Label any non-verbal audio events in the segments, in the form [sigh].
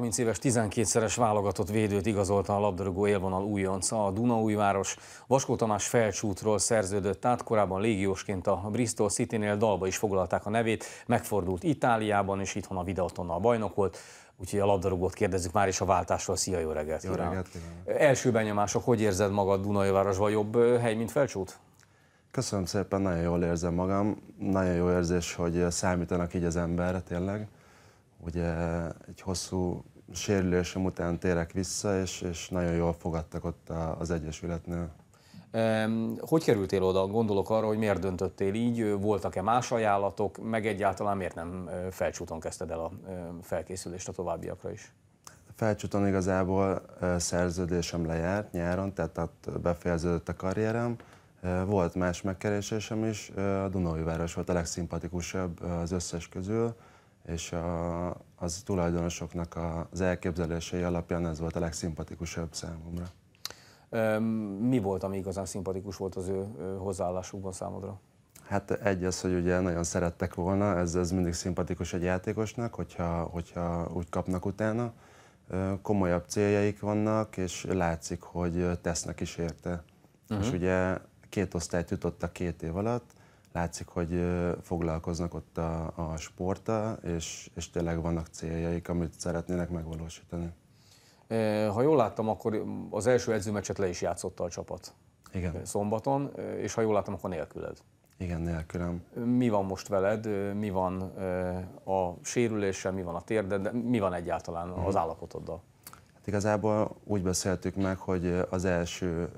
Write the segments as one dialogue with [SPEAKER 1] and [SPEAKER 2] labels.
[SPEAKER 1] 30 éves 12-szeres válogatott védőt igazolta a labdarúgó élvonal újonca. A Dunaújváros Vaskó Tamás felcsútról szerződött át, korábban légiósként a Bristol City-nél dalba is foglalták a nevét, megfordult Itáliában, és itthon a Videotonnal bajnok volt. Úgyhogy a labdarúgót kérdezzük már is a váltásról. Szia, jó reggelt! Jó reggelt Első benyomások, hogy érzed magad Dunaújvárosban jobb hely, mint felcsút?
[SPEAKER 2] Köszönöm szépen, nagyon jól érzem magam. Nagyon jó érzés, hogy számítanak így az emberre tényleg ugye egy hosszú sérülésem után térek vissza, és, és nagyon jól fogadtak ott az Egyesületnél. Hogy kerültél oda? Gondolok arra, hogy miért döntöttél így, voltak-e
[SPEAKER 1] más ajánlatok, meg egyáltalán miért nem felcsúton kezdted el a felkészülést a továbbiakra
[SPEAKER 2] is? Felcsúton igazából szerződésem lejárt nyáron, tehát ott befejeződött a karrierem. Volt más megkeresésem is, a Dunói város volt a legszimpatikusabb az összes közül, és a, az tulajdonosoknak az elképzelései alapján ez volt a legszimpatikusabb számomra.
[SPEAKER 1] Mi volt, ami igazán szimpatikus volt az ő hozzáállásukban számodra?
[SPEAKER 2] Hát egy az, hogy ugye nagyon szerettek volna, ez, ez mindig szimpatikus egy játékosnak, hogyha, hogyha úgy kapnak utána. Komolyabb céljaik vannak, és látszik, hogy tesznek is érte. Uh-huh. És mhm. ugye két osztályt jutottak két év alatt, látszik, hogy foglalkoznak ott a, a sporta, és, és tényleg vannak céljaik, amit szeretnének megvalósítani.
[SPEAKER 1] Ha jól láttam, akkor az első edzőmeccset le is játszotta a csapat. Igen. Szombaton, és ha jól láttam, akkor nélküled.
[SPEAKER 2] Igen, nélkülem.
[SPEAKER 1] Mi van most veled, mi van a sérüléssel, mi van a térded, mi van egyáltalán uh-huh. az állapotoddal?
[SPEAKER 2] Hát igazából úgy beszéltük meg, hogy az első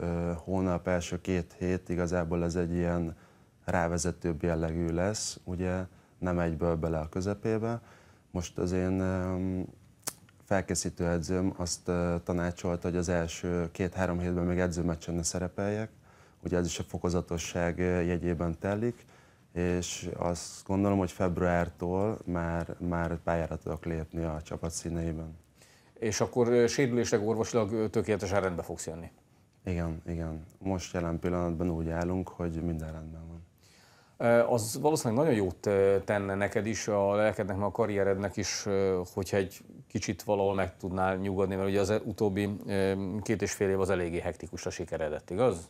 [SPEAKER 2] hónap, első két hét igazából ez egy ilyen rávezetőbb jellegű lesz, ugye nem egyből bele a közepébe. Most az én felkészítő edzőm azt tanácsolta, hogy az első két-három hétben még edzőmeccsen ne szerepeljek, ugye ez is a fokozatosság jegyében telik, és azt gondolom, hogy februártól már, már pályára tudok lépni a csapat színeiben.
[SPEAKER 1] És akkor sérülésleg orvosilag tökéletesen rendbe fogsz jönni?
[SPEAKER 2] Igen, igen. Most jelen pillanatban úgy állunk, hogy minden rendben van
[SPEAKER 1] az valószínűleg nagyon jót tenne neked is, a lelkednek, meg a karrierednek is, hogyha egy kicsit valahol meg tudnál nyugodni, mert ugye az utóbbi két és fél év az eléggé hektikus a igaz?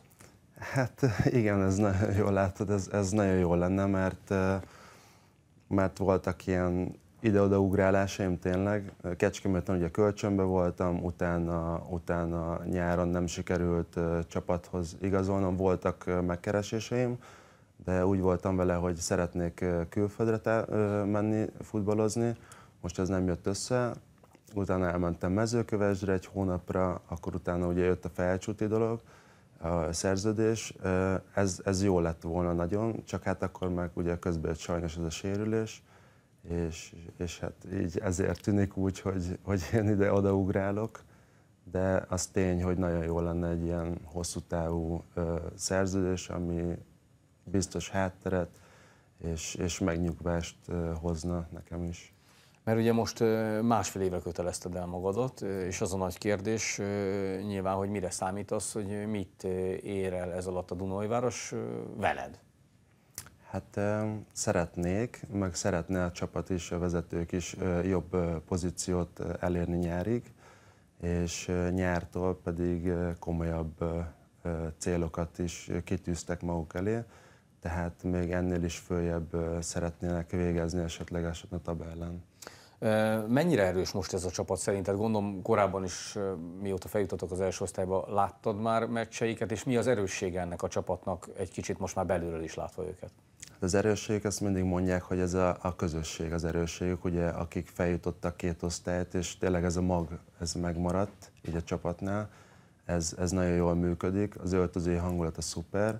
[SPEAKER 2] Hát igen, ez nagyon jól látod, ez, ez nagyon jó lenne, mert, mert voltak ilyen ide-oda ugrálásaim tényleg. Kecskeméten ugye kölcsönbe voltam, utána, utána nyáron nem sikerült csapathoz igazolnom, voltak megkereséseim, de úgy voltam vele, hogy szeretnék külföldre te, menni, futballozni, most ez nem jött össze, utána elmentem mezőkövesdre egy hónapra, akkor utána ugye jött a felcsúti dolog, a szerződés, ez, ez jó lett volna nagyon, csak hát akkor meg ugye közben jött sajnos ez a sérülés, és, és hát így ezért tűnik úgy, hogy, hogy én ide odaugrálok, de az tény, hogy nagyon jó lenne egy ilyen hosszú távú szerződés, ami, biztos hátteret és, és megnyugvást hozna nekem is. Mert ugye most másfél éve
[SPEAKER 1] kötelezted el magadat, és az a nagy kérdés nyilván, hogy mire számítasz, hogy mit ér el ez alatt a Dunajváros veled?
[SPEAKER 2] Hát szeretnék, meg szeretne a csapat is, a vezetők is jobb pozíciót elérni nyárig, és nyártól pedig komolyabb célokat is kitűztek maguk elé tehát még ennél is följebb szeretnének végezni esetleg a tabellán.
[SPEAKER 1] Mennyire erős most ez a csapat szerinted? Gondolom korábban is, mióta feljutottak az első osztályba, láttad már meccseiket, és mi az erőssége ennek a csapatnak egy kicsit most már belülről is látva őket?
[SPEAKER 2] Hát az erősség, ezt mindig mondják, hogy ez a, a közösség az erősségük, ugye akik feljutottak két osztályt, és tényleg ez a mag, ez megmaradt így a csapatnál, ez, ez nagyon jól működik, az öltözői hangulat a szuper,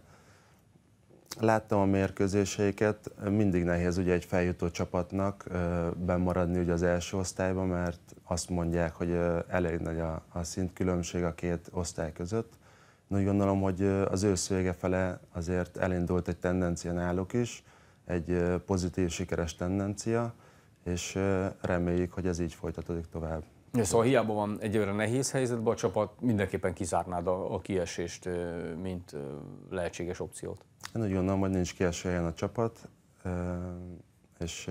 [SPEAKER 2] Láttam a mérkőzéseiket, mindig nehéz ugye egy feljutó csapatnak bemaradni ugye az első osztályba, mert azt mondják, hogy elég nagy a, a szintkülönbség a két osztály között. Na, úgy gondolom, hogy az ősz vége fele azért elindult egy tendencia náluk is, egy pozitív, sikeres tendencia, és reméljük, hogy ez így folytatódik tovább. Szóval hiába
[SPEAKER 1] van egyébként nehéz helyzetben a csapat, mindenképpen kizárnád a, a kiesést, mint lehetséges opciót.
[SPEAKER 2] Én úgy gondolom, hogy nincs kiesőjen a csapat, és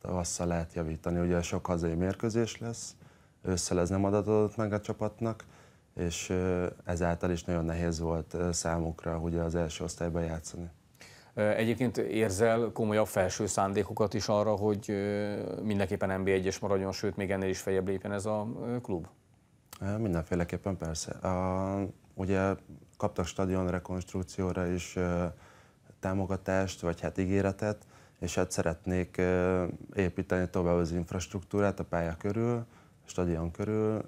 [SPEAKER 2] tavasszal lehet javítani. Ugye sok hazai mérkőzés lesz, ősszel ez nem adatodott meg a csapatnak, és ezáltal is nagyon nehéz volt számukra ugye az első osztályban játszani. Egyébként
[SPEAKER 1] érzel komolyabb felső szándékokat is arra, hogy mindenképpen NB1-es maradjon, sőt, még ennél is feljebb lépjen ez a klub?
[SPEAKER 2] Mindenféleképpen persze. A, ugye kaptak stadion rekonstrukcióra is támogatást, vagy hát ígéretet, és hát szeretnék építeni tovább az infrastruktúrát a pálya körül, a stadion körül.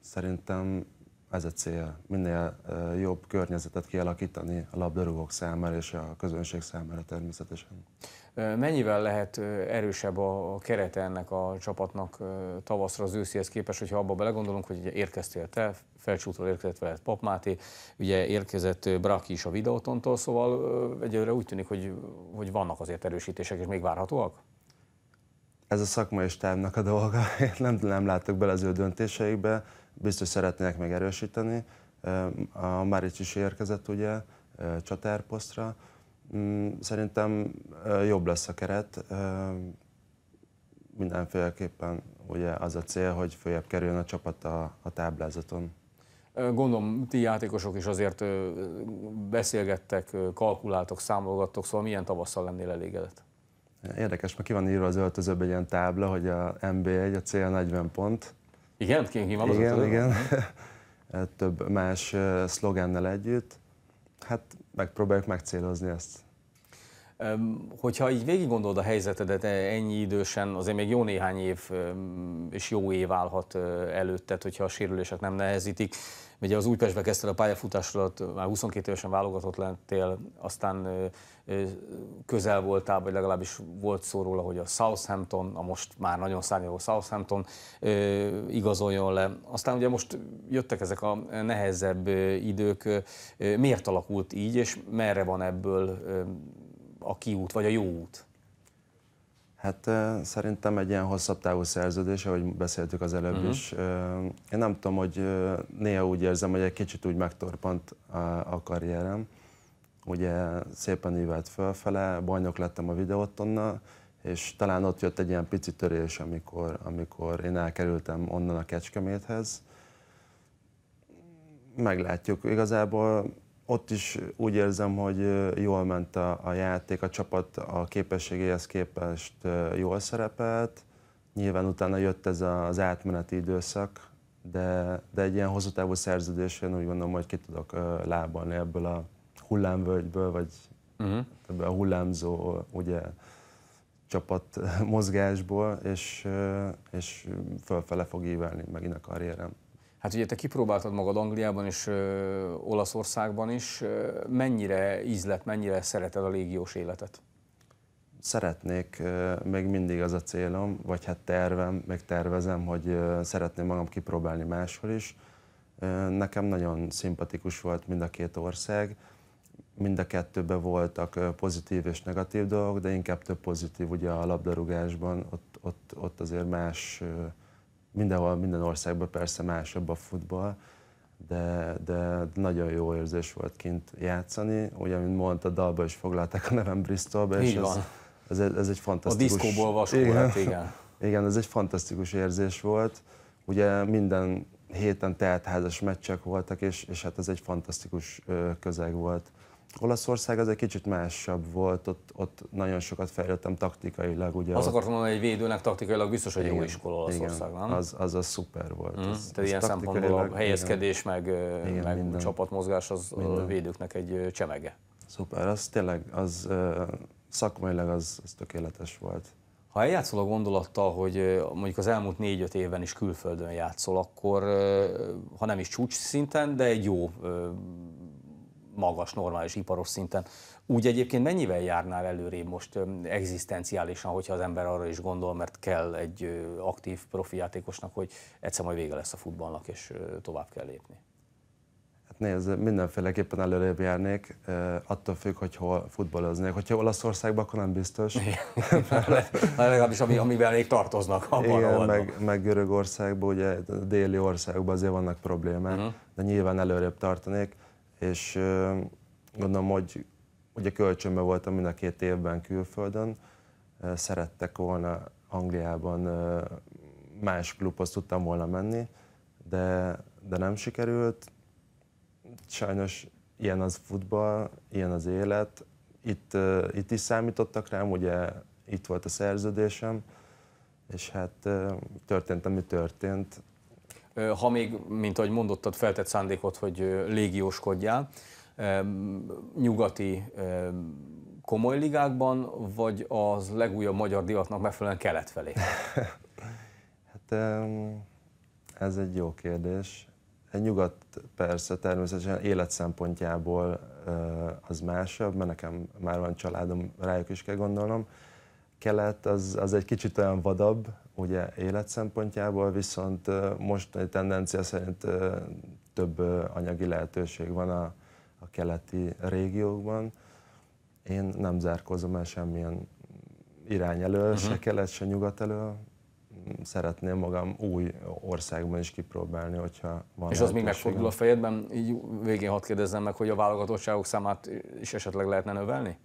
[SPEAKER 2] Szerintem ez a cél, minél jobb környezetet kialakítani a labdarúgók számára és a közönség számára természetesen.
[SPEAKER 1] Mennyivel lehet erősebb a kerete ennek a csapatnak tavaszra az őszihez képest, hogyha abba belegondolunk, hogy ugye érkeztél te, Felcsútról érkezett veled Máté, ugye érkezett Braki is a videótontól, szóval egyőre
[SPEAKER 2] úgy tűnik, hogy,
[SPEAKER 1] hogy vannak azért erősítések, és még várhatóak?
[SPEAKER 2] Ez a szakmai stábnak a dolga, [laughs] én nem, nem látok bele az ő döntéseikbe biztos szeretnének még erősíteni. A Maric is érkezett ugye csatárposztra. Mm, szerintem jobb lesz a keret. Mindenféleképpen ugye az a cél, hogy följebb kerüljön a csapat a, a táblázaton.
[SPEAKER 1] Gondolom, ti játékosok is azért beszélgettek, kalkuláltok, számolgattok, szóval milyen tavasszal lennél elégedett?
[SPEAKER 2] Érdekes, mert ki van írva az öltözőben egy ilyen tábla, hogy a MB1, a cél 40 pont,
[SPEAKER 1] igen? Ki van Igen, igen.
[SPEAKER 2] [laughs] Több más szlogennel együtt. Hát megpróbáljuk megcélozni ezt.
[SPEAKER 1] Hogyha így végig gondolod a helyzetedet e, ennyi idősen, azért még jó néhány év és jó év állhat előtted, hogyha a sérülések nem nehezítik. Ugye az Újpestbe kezdted a pályafutásodat, már 22 évesen válogatott lettél, aztán közel voltál, vagy legalábbis volt szó róla, hogy a Southampton, a most már nagyon szárnyaló Southampton igazoljon le. Aztán ugye most jöttek ezek a nehezebb idők. Miért alakult így, és merre van ebből
[SPEAKER 2] a kiút, vagy a jó út? Hát szerintem egy ilyen hosszabb távú szerződés, ahogy beszéltük az előbb uh-huh. is. Én nem tudom, hogy néha úgy érzem, hogy egy kicsit úgy megtorpant a, karrierem. Ugye szépen ívelt fölfele, bajnok lettem a videótonnal, és talán ott jött egy ilyen pici törés, amikor, amikor én elkerültem onnan a Kecskeméthez. Meglátjuk. Igazából ott is úgy érzem, hogy jól ment a, a játék, a csapat a képességéhez képest jól szerepelt. Nyilván utána jött ez az átmeneti időszak, de, de egy ilyen hosszú távú szerződés, én úgy gondolom, hogy ki tudok lábalni ebből a hullámvölgyből, vagy uh-huh. ebből a hullámzó ugye, csapat mozgásból, és, és fölfele fog ívelni megint a karrierem. Hát ugye te kipróbáltad magad
[SPEAKER 1] Angliában és ö, Olaszországban is. Ö, mennyire ízlet, mennyire szereted a
[SPEAKER 2] légiós életet? Szeretnék, ö, még mindig az a célom, vagy hát tervem, meg tervezem, hogy ö, szeretném magam kipróbálni máshol is. Ö, nekem nagyon szimpatikus volt mind a két ország. Mind a kettőben voltak pozitív és negatív dolgok, de inkább több pozitív ugye a labdarúgásban, ott, ott, ott azért más... Ö, mindenhol, minden országban persze másabb a futball, de, de nagyon jó érzés volt kint játszani. Ugye, mint mondta, dalba is foglalták a nevem Bristolba, és ez, ez, ez, egy fantasztikus... A diszkóból vaskó igen. igen. igen, ez egy fantasztikus érzés volt. Ugye minden héten teltházas meccsek voltak, és, és hát ez egy fantasztikus közeg volt Olaszország az egy kicsit másabb volt, ott, ott nagyon sokat fejlődtem taktikailag. Ugye Azt ott... akartam
[SPEAKER 1] mondani, hogy védőnek taktikailag biztos, hogy igen, jó iskola Olaszország, nem? Az,
[SPEAKER 2] az a szuper volt. Mm, az, tehát az ilyen szempontból a helyezkedés,
[SPEAKER 1] igen, meg, igen, meg minden. csapatmozgás az minden. a védőknek egy csemege.
[SPEAKER 2] Szuper, az tényleg, az szakmailag az, az tökéletes volt.
[SPEAKER 1] Ha eljátszol a gondolattal, hogy mondjuk az elmúlt négy-öt évben is külföldön játszol, akkor ha nem is csúcs szinten, de egy jó magas, normális iparos szinten. Úgy egyébként mennyivel járnál előrébb most egzisztenciálisan, hogyha az ember arra is gondol, mert kell egy aktív profi játékosnak, hogy egyszer majd vége lesz a futballnak, és tovább kell lépni?
[SPEAKER 2] Hát nézd, mindenféleképpen előrébb járnék, attól függ, hogy hol futballoznék. Hogyha Olaszországban, akkor nem biztos. Hát legalábbis ami, amivel még tartoznak. Abban Igen, meg, meg Görögországban, ugye déli országokban azért vannak problémák, uh-huh. de nyilván előrébb tartanék és gondolom, hogy ugye kölcsönben voltam mind a két évben külföldön, szerettek volna Angliában más klubhoz tudtam volna menni, de, de nem sikerült. Sajnos ilyen az futball, ilyen az élet. Itt, itt is számítottak rám, ugye itt volt a szerződésem, és hát történt, ami történt
[SPEAKER 1] ha még, mint ahogy mondottad, feltett szándékot, hogy légióskodjál, nyugati komoly ligákban, vagy az legújabb magyar divatnak megfelelően kelet felé? [laughs]
[SPEAKER 2] hát ez egy jó kérdés. Egy nyugat persze természetesen élet szempontjából az másabb, mert nekem már van családom, rájuk is kell gondolnom. Kelet az, az egy kicsit olyan vadabb, ugye élet szempontjából, viszont most egy tendencia szerint több anyagi lehetőség van a, a keleti régiókban. Én nem zárkozom el semmilyen irány elől, uh-huh. se mhm. kelet, se nyugat elől. Szeretném magam új országban is kipróbálni, hogyha van És az még megfordul a
[SPEAKER 1] fejedben, így végén hadd kérdezzem meg, hogy a válogatottságok számát is esetleg lehetne növelni?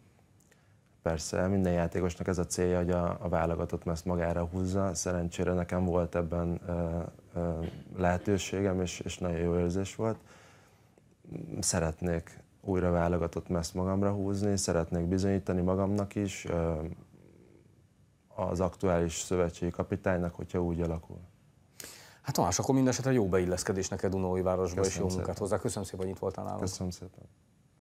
[SPEAKER 2] Persze, minden játékosnak ez a célja, hogy a, a válogatott ezt magára húzza. Szerencsére nekem volt ebben ö, ö, lehetőségem, és, és nagyon jó érzés volt. Szeretnék újra válogatott ezt magamra húzni, szeretnék bizonyítani magamnak is, ö, az aktuális szövetségi kapitánynak, hogyha úgy alakul. Hát Tamás, akkor mindesetre jó beilleszkedés neked Dunói városba, Köszönöm és jó szépen. munkát hozzá.
[SPEAKER 1] Köszönöm szépen, hogy itt voltál nálunk. Köszönöm szépen.